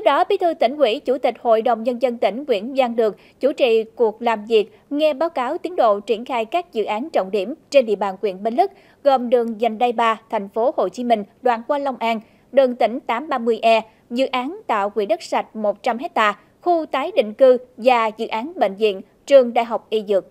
Tiếp đó, Bí thư tỉnh ủy, Chủ tịch Hội đồng Nhân dân tỉnh Nguyễn Giang Được chủ trì cuộc làm việc nghe báo cáo tiến độ triển khai các dự án trọng điểm trên địa bàn huyện Bến Lức, gồm đường dành đai 3, thành phố Hồ Chí Minh, đoạn qua Long An, đường tỉnh 830E, dự án tạo quỹ đất sạch 100 ha, khu tái định cư và dự án bệnh viện, trường Đại học Y Dược.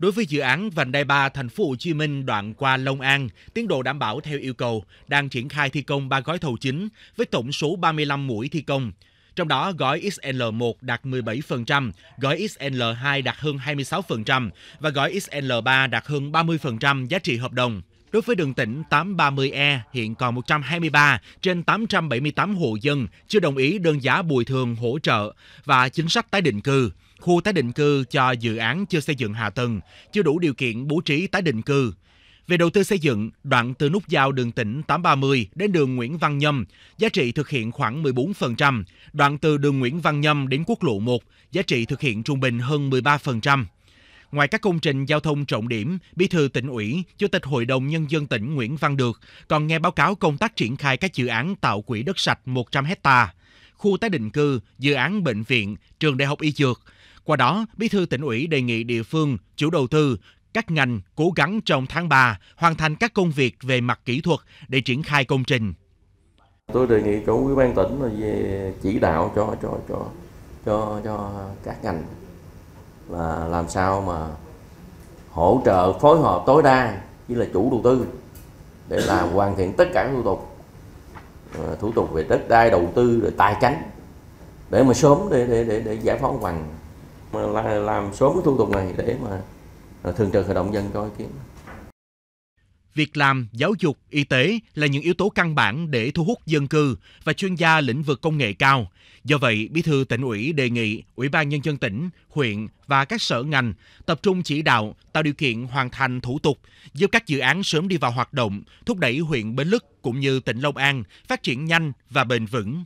Đối với dự án vành đai 3 thành phố Hồ Chí Minh đoạn qua Long An, tiến độ đảm bảo theo yêu cầu, đang triển khai thi công 3 gói thầu chính với tổng số 35 mũi thi công. Trong đó, gói XL1 đạt 17%, gói XL2 đạt hơn 26% và gói XL3 đạt hơn 30% giá trị hợp đồng. Đối với đường tỉnh 830E, hiện còn 123 trên 878 hộ dân chưa đồng ý đơn giá bồi thường hỗ trợ và chính sách tái định cư khu tái định cư cho dự án chưa xây dựng hạ tầng, chưa đủ điều kiện bố trí tái định cư. Về đầu tư xây dựng, đoạn từ nút giao đường tỉnh 830 đến đường Nguyễn Văn Nhâm, giá trị thực hiện khoảng 14%, đoạn từ đường Nguyễn Văn Nhâm đến quốc lộ 1, giá trị thực hiện trung bình hơn 13%. Ngoài các công trình giao thông trọng điểm, Bí thư tỉnh ủy, Chủ tịch Hội đồng Nhân dân tỉnh Nguyễn Văn Được còn nghe báo cáo công tác triển khai các dự án tạo quỹ đất sạch 100 hecta, khu tái định cư, dự án bệnh viện, trường đại học y dược, qua đó, Bí thư tỉnh ủy đề nghị địa phương, chủ đầu tư, các ngành cố gắng trong tháng 3 hoàn thành các công việc về mặt kỹ thuật để triển khai công trình. Tôi đề nghị chủ ủy ban tỉnh là về chỉ đạo cho cho cho cho cho các ngành là làm sao mà hỗ trợ phối hợp tối đa với là chủ đầu tư để làm hoàn thiện tất cả thủ tục ờ, thủ tục về đất đai đầu tư rồi tài chính để mà sớm để để để, để giải phóng hoàn mà là làm sớm cái thủ tục này để mà à, thường trực hội động dân có ý kiến Việc làm, giáo dục, y tế là những yếu tố căn bản để thu hút dân cư và chuyên gia lĩnh vực công nghệ cao. Do vậy, Bí thư tỉnh ủy đề nghị Ủy ban Nhân dân tỉnh, huyện và các sở ngành tập trung chỉ đạo, tạo điều kiện hoàn thành thủ tục, giúp các dự án sớm đi vào hoạt động, thúc đẩy huyện Bến Lức cũng như tỉnh Long An phát triển nhanh và bền vững.